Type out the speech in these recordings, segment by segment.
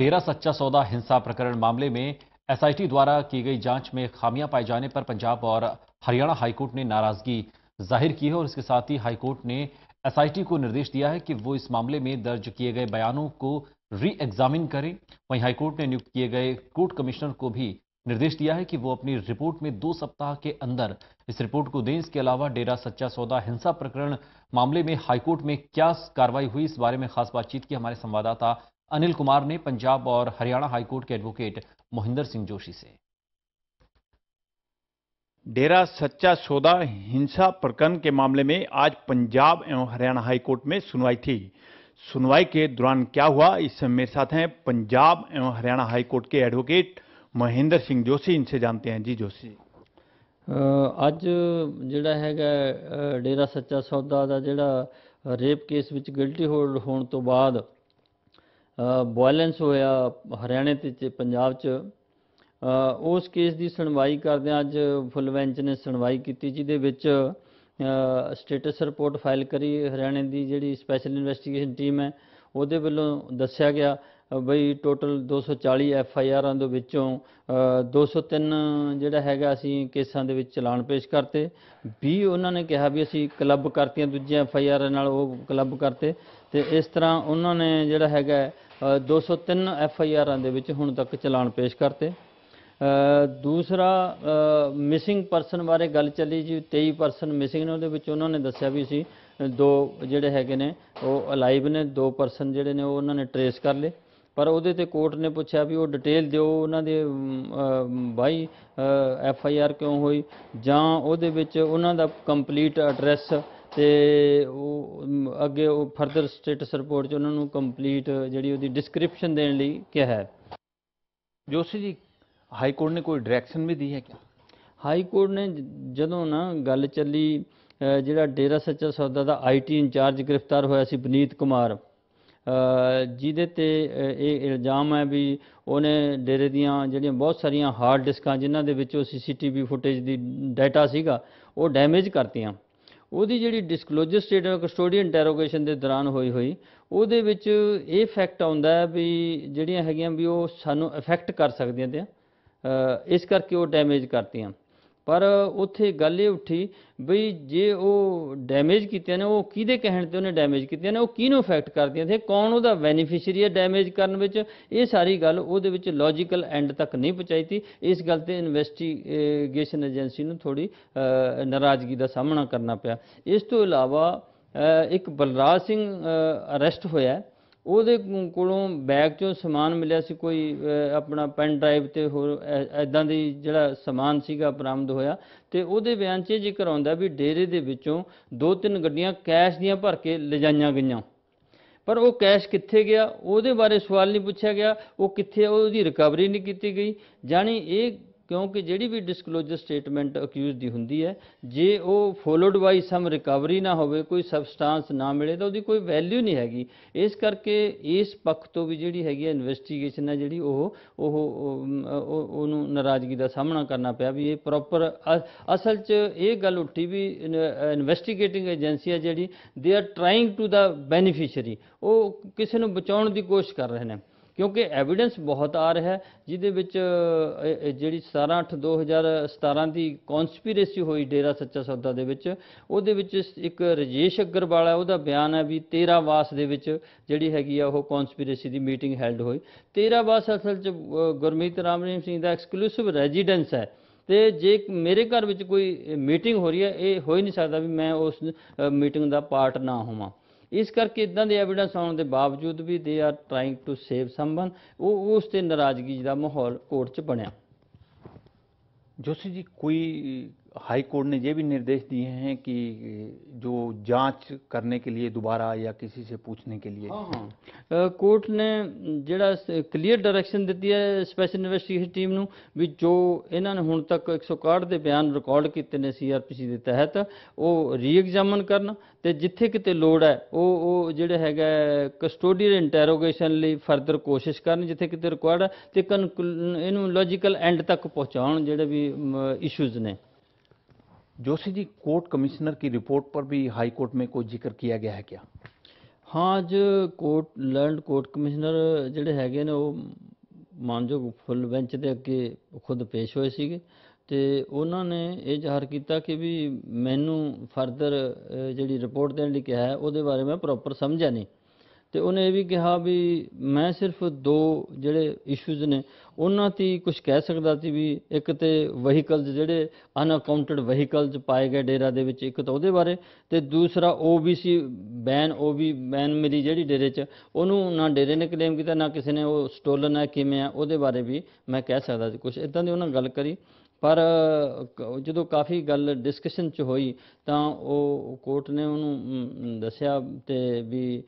ڈیرا سچا سودا ہنسا پرکرن معاملے میں ایس آئی ٹی دوارا کی گئی جانچ میں خامیاں پائے جانے پر پنجاب اور ہریانہ ہائی کورٹ نے ناراضگی ظاہر کی ہے اور اس کے ساتھ ہی ہائی کورٹ نے ایس آئی ٹی کو نردیش دیا ہے کہ وہ اس معاملے میں درج کیے گئے بیانوں کو ری ایگزامن کریں وہیں ہائی کورٹ نے نیوک کیے گئے کورٹ کمشنر کو بھی نردیش دیا ہے کہ وہ اپنی رپورٹ میں دو سبتہ کے اندر اس رپورٹ کو دیں اس کے علاوہ ڈیرا سچا سودا ہنسا پرکرن معاملے میں ہائی کورٹ میں کیا کاروائی ہوئی اس بارے میں خاص بات چیت کی ہمارے تھا انل کمار نے پنجاب اور ہریانہ ہائی کورٹ کے ایڈوکیٹ مہندر سنگھ جوشی سے ڈیرا سچا سودا ہنسا پرکن کے معاملے میں آج پنجاب اور ہریانہ ہائی کورٹ میں سنوائی تھی سنوائی کے دوران کیا ہوا اس سے میرے ساتھ ہیں پنجاب اور ہریانہ ہائی کورٹ کے ایڈوکیٹ مہندر سنگھ جوشی ان سے جانتے ہیں جی جوشی ہے گا ڈیرا سچا سودا جڑا ریپ کیس میں گلٹی ہوڑ ہون تو بعد ਬੋਇਲੈਂਸ ਹੋਇਆ ਹਰਿਆਣੇ ਤੇ ਪੰਜਾਬ 'ਚ ਉਸ ਕੇਸ ਦੀ ਸੁਣਵਾਈ ਕਰਦੇ ਅੱਜ ਫੁੱਲ ਬੈਂਚ ਨੇ ਸੁਣਵਾਈ ਕੀਤੀ ਜਿਹਦੇ ਵਿੱਚ ਸਟੇਟਸ ਰਿਪੋਰਟ ਫਾਈਲ ਕਰੀ ਹਰਿਆਣੇ ਦੀ ਜਿਹੜੀ ਸਪੈਸ਼ਲ ਇਨਵੈਸਟੀਗੇਸ਼ਨ ਟੀਮ ਹੈ ਉਹਦੇ ਵੱਲੋਂ ਦੱਸਿਆ ਗਿਆ ਬਈ ਟੋਟਲ 240 ਐਫ ਆਈ ਆਰਾਂ ਦੇ ਵਿੱਚੋਂ 203 ਜਿਹੜਾ ਹੈਗਾ ਅਸੀਂ ਕੇਸਾਂ ਦੇ ਵਿੱਚ ਚਲਾਨ ਪੇਸ਼ ਕਰਤੇ 20 ਉਹਨਾਂ ਨੇ ਕਿਹਾ ਵੀ ਅਸੀਂ ਕਲੱਬ ਕਰਤੀਆਂ ਦੂਜੀਆਂ ਐਫ ਆਈ ਆਰ ਨਾਲ ਉਹ ਕਲੱਬ ਕਰਤੇ ਤੇ ਇਸ ਤਰ੍ਹਾਂ ਉਹਨਾਂ ਨੇ ਜਿਹੜਾ ਹੈਗਾ 203 ਐਫ ਆਈ ਆਰਾਂ ਦੇ ਵਿੱਚ ਹੁਣ ਤੱਕ ਚਲਾਨ ਪੇਸ਼ ਕਰਤੇ ਦੂਸਰਾ ਮਿਸਿੰਗ ਪਰਸਨ ਬਾਰੇ ਗੱਲ ਚੱਲੀ ਜੀ 23 ਪਰਸਨ ਮਿਸਿੰਗ ਨੇ ਉਹਦੇ ਵਿੱਚ ਉਹਨਾਂ ਨੇ ਦੱਸਿਆ ਵੀ ਸੀ ਦੋ ਜਿਹੜੇ ਹੈਗੇ ਨੇ ਉਹ ਅਲਾਈਵ ਨੇ ਦੋ ਪਰਸਨ ਜਿਹੜੇ ਨੇ ਉਹ ਉਹਨਾਂ ਨੇ ਟਰੇਸ ਕਰ ਲਏ ਪਰ ਉਹਦੇ ਤੇ ਕੋਰਟ ਨੇ ਪੁੱਛਿਆ ਵੀ ਉਹ ਡਿਟੇਲ ਦਿਓ ਉਹਨਾਂ ਦੇ ਬਾਈ ਐਫ ਆਈ ਆਰ ਕਿਉਂ ਹੋਈ ਜਾਂ ਉਹਦੇ ਵਿੱਚ ਉਹਨਾਂ ਦਾ ਕੰਪਲੀਟ ਐਡਰੈਸ ਤੇ ਉਹ ਅੱਗੇ ਉਹ ਫਰਦਰ ਸਟੇਟਸ ਰਿਪੋਰਟ ਚ ਉਹਨਾਂ ਨੂੰ ਕੰਪਲੀਟ ਜਿਹੜੀ ਉਹਦੀ ਡਿਸਕ੍ਰਿਪਸ਼ਨ ਦੇਣ ਲਈ ਕਿਹਾ ਹੈ ਜੋਸ਼ੀ ਜੀ ਹਾਈ ਕੋਰਟ ਨੇ ਕੋਈ ਡਾਇਰੈਕਸ਼ਨ ਵੀ ਦੀ ਹੈ ਕਿ ਹਾਈ ਕੋਰਟ ਨੇ ਜਦੋਂ ਨਾ ਗੱਲ ਚੱਲੀ ਜਿਹੜਾ ਡੇਰਾ ਸੱਚਾ ਸੌਦਾ ਦਾ ਆਈਟੀ ਇੰਚਾਰਜ ਗ੍ਰਿਫਤਾਰ ਹੋਇਆ ਸੀ ਬਨੀਤ ਕੁਮਾਰ ਜਿਹਦੇ ਤੇ ਇਹ ਇਲਜ਼ਾਮ ਹੈ ਵੀ ਉਹਨੇ ਡੇਰੇ ਦੀਆਂ ਜਿਹੜੀਆਂ ਬਹੁਤ ਸਾਰੀਆਂ ਹਾਰਡ ਡਿਸਕਾਂ ਜਿਨ੍ਹਾਂ ਦੇ ਵਿੱਚੋਂ ਸੀਸੀਟੀਵੀ ਫੁਟੇਜ ਦੀ ਡਾਟਾ ਸੀਗਾ ਉਹ ਡੈਮੇਜ ਕਰਤੀਆਂ ਉਹਦੀ ਜਿਹੜੀ ਡਿਸਕਲੋਜ਼ਰ ਸਟੇਟਮੈਂਟ ਕਸਟੋਡੀਅਨ ਇੰਟਰੋਗੇਸ਼ਨ ਦੇ ਦੌਰਾਨ ਹੋਈ ਹੋਈ ਉਹਦੇ ਵਿੱਚ ਇਹ ਫੈਕਟ ਆਉਂਦਾ ਹੈ ਵੀ ਜਿਹੜੀਆਂ ਹੈਗੀਆਂ ਵੀ ਉਹ ਸਾਨੂੰ ਇਫੈਕਟ ਕਰ ਸਕਦੀਆਂ ਤੇ ਇਸ ਕਰਕੇ ਉਹ ਡੈਮੇਜ ਕਰਤੀਆਂ ਪਰ ਉੱਥੇ ਗੱਲ ਇਹ ਉੱਠੀ ਵੀ ਜੇ ਉਹ ਡੈਮੇਜ ਕੀਤੇ ਨੇ ਉਹ ਕਿਹਦੇ ਕਹਿਣ ਤੇ ਉਹਨੇ ਡੈਮੇਜ ਕੀਤੇ ਨੇ ਉਹ ਕਿਹਨੂੰ ਇਫੈਕਟ ਕਰਦੀਆਂ ਤੇ ਕੌਣ ਉਹਦਾ ਬੈਨੀਫੀਸ਼ੀਅਰੀ ਹੈ ਡੈਮੇਜ ਕਰਨ ਵਿੱਚ ਇਹ ਸਾਰੀ ਗੱਲ ਉਹਦੇ ਵਿੱਚ ਲੌਜੀਕਲ ਐਂਡ ਤੱਕ ਨਹੀਂ ਪਹੁੰਚਾਈਤੀ ਇਸ ਗੱਲ ਤੇ ਇਨਵੈਸਟੀਗੇਸ਼ਨ ਏਜੰਸੀ ਨੂੰ ਥੋੜੀ ਨਾਰਾਜ਼ਗੀ ਦਾ ਸਾਹਮਣਾ ਕਰਨਾ ਪਿਆ ਇਸ ਤੋਂ ਇਲਾਵਾ ਇੱਕ ਬਲਰਾਜ ਸਿੰਘ ਅਰੈਸਟ ਹੋਇਆ ਉਹਦੇ ਕੋਲੋਂ ਬੈਗ ਚੋਂ ਸਮਾਨ ਮਿਲਿਆ ਸੀ ਕੋਈ ਆਪਣਾ ਪੈਨ ਡਰਾਈਵ ਤੇ ਹੋਰ ਐਦਾਂ ਦੀ ਜਿਹੜਾ ਸਮਾਨ ਸੀਗਾ ਬਰਾਮਦ ਹੋਇਆ ਤੇ ਉਹਦੇ ਬਿਆਨ 'ਚ ਜ਼ਿਕਰ ਆਉਂਦਾ ਵੀ ਡੇਰੇ ਦੇ ਵਿੱਚੋਂ ਦੋ ਤਿੰਨ ਗੱਡੀਆਂ ਕੈਸ਼ ਦੀਆਂ ਭਰ ਕੇ ਲਿਜਾਈਆਂ ਗਈਆਂ ਪਰ ਉਹ ਕੈਸ਼ ਕਿੱਥੇ ਗਿਆ ਉਹਦੇ ਬਾਰੇ ਸਵਾਲ ਨਹੀਂ ਪੁੱਛਿਆ ਗਿਆ ਉਹ ਕਿੱਥੇ ਉਹਦੀ ਰਿਕਵਰੀ ਨਹੀਂ ਕੀਤੀ ਗਈ ਜਾਨੀ ਇਹ ਕਿਉਂਕਿ ਜਿਹੜੀ ਵੀ ਡਿਸਕਲੋਜ਼ਰ ਸਟੇਟਮੈਂਟ ਅਕਿਊਜ਼ ਦੀ ਹੁੰਦੀ ਹੈ ਜੇ ਉਹ ਫੋਲੋਡ ਬਾਈ ਸਮ ਰਿਕਵਰੀ ਨਾ ਹੋਵੇ ਕੋਈ ਸਬਸਟੈਂਸ ਨਾ ਮਿਲੇ ਤਾਂ ਉਹਦੀ ਕੋਈ ਵੈਲਿਊ ਨਹੀਂ ਹੈਗੀ ਇਸ ਕਰਕੇ ਇਸ ਪੱਖ ਤੋਂ ਵੀ ਜਿਹੜੀ ਹੈਗੀ ਹੈ ਇਨਵੈਸਟੀਗੇਸ਼ਨ ਹੈ ਜਿਹੜੀ ਉਹ ਉਹ ਉਹਨੂੰ ਨਾਰਾਜ਼ਗੀ ਦਾ ਸਾਹਮਣਾ ਕਰਨਾ ਪਿਆ ਵੀ ਇਹ ਪ੍ਰੋਪਰ ਅਸਲ 'ਚ ਇਹ ਗੱਲ ਉੱਠੀ ਵੀ ਇਨਵੈਸਟੀਗੇਟਿੰਗ ਏਜੰਸੀ ਹੈ ਜਿਹੜੀ ਦੇ ਆਰ ਟ੍ਰਾਈਂਗ ਟੂ ਦਾ ਬੈਨੀਫੀਸ਼ੀਅਰੀ ਉਹ ਕਿਸੇ ਨੂੰ ਬਚਾਉਣ ਦੀ ਕੋਸ਼ਿਸ਼ ਕਰ ਰਹੇ ਨੇ ਕਿਉਂਕਿ ਐਵੀਡੈਂਸ ਬਹੁਤ ਆ ਰਿਹਾ ਜਿਹਦੇ ਵਿੱਚ ਜਿਹੜੀ 17 8 2017 ਦੀ ਕਨਸਪੀਰੇਸੀ ਹੋਈ ਡੇਰਾ ਸੱਚਾ ਸੌਦਾ ਦੇ ਵਿੱਚ ਉਹਦੇ ਵਿੱਚ ਇੱਕ ਰਜੇਸ਼ ਅਗਰਵਾਲ ਹੈ ਉਹਦਾ ਬਿਆਨ ਹੈ ਵੀ 13 ਵਾਸ ਦੇ ਵਿੱਚ ਜਿਹੜੀ ਹੈਗੀ ਆ ਉਹ ਕਨਸਪੀਰੇਸੀ ਦੀ ਮੀਟਿੰਗ ਹੈਲਡ ਹੋਈ 13 ਵਾਸ ਅਸਲ 'ਚ ਗੁਰਮੀਤ ਰਾਮਨੇਮ ਸਿੰਘ ਦਾ ਐਕਸਕਲੂਸਿਵ ਰੈਜ਼ੀਡੈਂਸ ਹੈ ਤੇ ਜੇ ਮੇਰੇ ਘਰ ਵਿੱਚ ਕੋਈ ਮੀਟਿੰਗ ਹੋ ਰਹੀ ਹੈ ਇਹ ਹੋ ਹੀ ਨਹੀਂ ਸਕਦਾ ਵੀ ਮੈਂ ਉਸ ਮੀਟਿੰਗ ਦਾ ਪਾਰਟ ਨਾ ਹੋਵਾਂ ਇਸ ਕਰਕੇ ਇਦਾਂ ਦੇ ਐਵੀਡੈਂਸ ਆਉਣ ਦੇ ਬਾਵਜੂਦ ਵੀ they are trying to save someone ਉਹ ਉਸ ਤੇ ਨਾਰਾਜ਼ਗੀ ਦਾ ਮਾਹੌਲ ਕੋਰਟ 'ਚ ਬਣਿਆ ਜੋਸ਼ੀ ਜੀ ਕੋਈ हाई कोर्ट ने ये भी निर्देश दिए हैं कि जो जांच करने के लिए दोबारा या किसी से पूछने के लिए हाँ ਹਾਂ ਕੋਰਟ ਨੇ ਜਿਹੜਾ ਕਲੀਅਰ ਡਾਇਰੈਕਸ਼ਨ ਦਿੱਤੀ ਹੈ ਸਪੈਸ਼ਲ ਇਨਵੈਸਟੀਗੇਸ਼ਨ ਟੀਮ ਨੂੰ ਵੀ ਜੋ ਇਹਨਾਂ ਨੇ ਹੁਣ ਤੱਕ 161 ਦੇ ਬਿਆਨ ਰਿਕਾਰਡ ਕੀਤੇ ਨੇ ਸੀਆਰਪੀਸੀ ਦੇ ਤਹਿਤ ਉਹ ਰੀਐਗਜ਼ਾਮਨ ਕਰਨ ਤੇ ਜਿੱਥੇ ਕਿਤੇ ਲੋੜ ਹੈ ਉਹ ਉਹ ਜਿਹੜਾ ਹੈਗਾ ਕਸਟੋਡੀਅਲ ਇੰਟਰੋਗੇਸ਼ਨ ਲਈ ਫਰਦਰ ਕੋਸ਼ਿਸ਼ ਕਰਨ ਜਿੱਥੇ ਕਿਤੇ ਰਿਕਾਰਡ ਹੈ ਤੇ ਇਹਨੂੰ ਲੌਜੀਕਲ ਐਂਡ ਤੱਕ ਪਹੁੰਚਾਉਣ ਜਿਹੜੇ ਵੀ ਇਸ਼ੂਜ਼ ਨੇ ਜੋਸ਼ੀ ਜੀ ਕੋਰਟ ਕਮਿਸ਼ਨਰ की ਰਿਪੋਰਟ ਪਰ ਵੀ ਹਾਈ ਕੋਰਟ ਮੇ ਕੋਈ ਜ਼ਿਕਰ ਕੀਤਾ ਗਿਆ ਹੈ क्या ਹਾਂ ਅੱਜ ਕੋਰਟ ਲੈਂਡ ਕੋਰਟ ਕਮਿਸ਼ਨਰ ਜਿਹੜੇ ਹੈਗੇ ਨੇ ਉਹ ਮਾਨਯੋਗ ਫੁੱਲ ਬੈਂਚ ਦੇ ਅੱਗੇ ਖੁਦ ਪੇਸ਼ ਹੋਏ ਸੀਗੇ ਤੇ ਉਹਨਾਂ ਨੇ ਇਹ ਜ਼ਾਹਰ ਕੀਤਾ ਕਿ ਵੀ ਮੈਨੂੰ ਫਰਦਰ ਜਿਹੜੀ ਰਿਪੋਰਟ ਦੇਣ ਲਈ ਕਿਹਾ ਹੈ ਉਹਦੇ ਬਾਰੇ ਮੈਂ ਪ੍ਰੋਪਰ ਸਮਝਿਆ ਨਹੀਂ ਤੇ ਉਹਨੇ ਇਹ ਵੀ ਕਿਹਾ ਵੀ ਮੈਂ ਸਿਰਫ ਦੋ ਜਿਹੜੇ ਇਸ਼ੂਜ਼ ਨੇ ਉਹਨਾਂ ਤੇ ਕੁਝ ਕਹਿ ਸਕਦਾ ਸੀ ਵੀ ਇੱਕ ਤੇ ਵਹੀਕਲਸ ਜਿਹੜੇ ਅਨਅਕਾਊਂਟਡ ਵਹੀਕਲਸ ਪਾਏ ਗਏ ਡੇਰਾ ਦੇ ਵਿੱਚ ਇੱਕ ਤਾਂ ਉਹਦੇ ਬਾਰੇ ਤੇ ਦੂਸਰਾ ਓਬੀਸੀ ਬੈਨ ਉਹ ਵੀ ਬੈਨ ਮੇਰੀ ਜਿਹੜੀ ਡੇਰੇ 'ਚ ਉਹਨੂੰ ਨਾ ਡੇਰੇ ਨੇ ਕਲੇਮ ਕੀਤਾ ਨਾ ਕਿਸੇ ਨੇ ਉਹ ਸਟੋਲਨ ਹੈ ਕਿਵੇਂ ਆ ਉਹਦੇ ਬਾਰੇ ਵੀ ਮੈਂ ਕਹਿ ਸਕਦਾ ਸੀ ਕੁਝ ਇਦਾਂ ਦੀ ਉਹਨਾਂ ਗੱਲ ਕਰੀ ਪਰ ਜਦੋਂ ਕਾਫੀ ਗੱਲ ਡਿਸਕਸ਼ਨ ਚ ਹੋਈ ਤਾਂ ਉਹ ਕੋਰਟ ਨੇ ਉਹਨੂੰ ਦੱਸਿਆ ਤੇ ਵੀ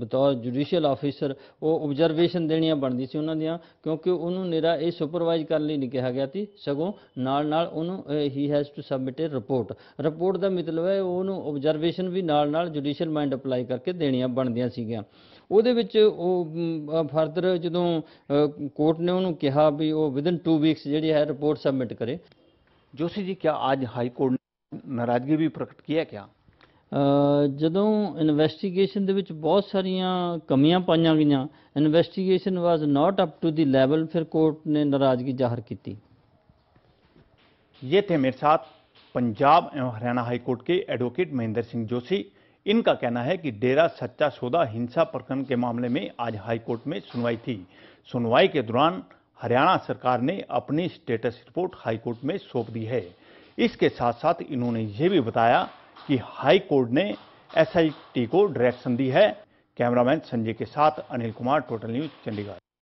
ਬਤੌਰ ਜੁਡੀਸ਼ੀਅਲ ਆਫੀਸਰ ਉਹ ਆਬਜ਼ਰਵੇਸ਼ਨ ਦੇਣੀਆਂ ਬਣਦੀ ਸੀ ਉਹਨਾਂ ਦੀਆਂ ਕਿਉਂਕਿ ਉਹਨੂੰ ਨੇਰਾ ਇਹ ਸੁਪਰਵਾਈਜ਼ ਕਰਨ ਲਈ ਨਹੀਂ ਕਿਹਾ ਗਿਆ ਸੀ ਸਗੋਂ ਨਾਲ ਨਾਲ ਉਹਨੂੰ ਹੀ has to submit a report report ਦਾ ਮਤਲਬ ਹੈ ਉਹਨੂੰ ਆਬਜ਼ਰਵੇਸ਼ਨ ਵੀ ਨਾਲ ਨਾਲ ਜੁਡੀਸ਼ੀਅਲ ਮਾਈਂਡ ਅਪਲਾਈ ਕਰਕੇ ਦੇਣੀਆਂ ਬਣਦੀਆਂ ਸੀਗੀਆਂ ਉਹਦੇ ਵਿੱਚ ਉਹ ਫਰਦਰ ਜਦੋਂ ਕੋਰਟ ਨੇ ਉਹਨੂੰ ਕਿਹਾ ਵੀ ਉਹ ਵਿਦਨ 2 ਵੀਕਸ جڑی ہے رپورٹ سبمٹ کرے یہ تھے میرے ساتھ ہریا ہائی کورٹ کے ایڈوکیٹ مہندر سنگھ جو ڈیرا سچا سودا ہر کے معاملے میں آج ہائی کوٹ میں ہریانہ سرکار نے اپنی سٹیٹس رپورٹ ہائی کورٹ میں سوپ دی ہے اس کے ساتھ ساتھ انہوں نے یہ بھی بتایا کہ ہائی کورٹ نے ایس آئی ٹی کو ڈائریکشن دی ہے سنجے کے ساتھ انل کمار ٹوٹل نیوز چندگار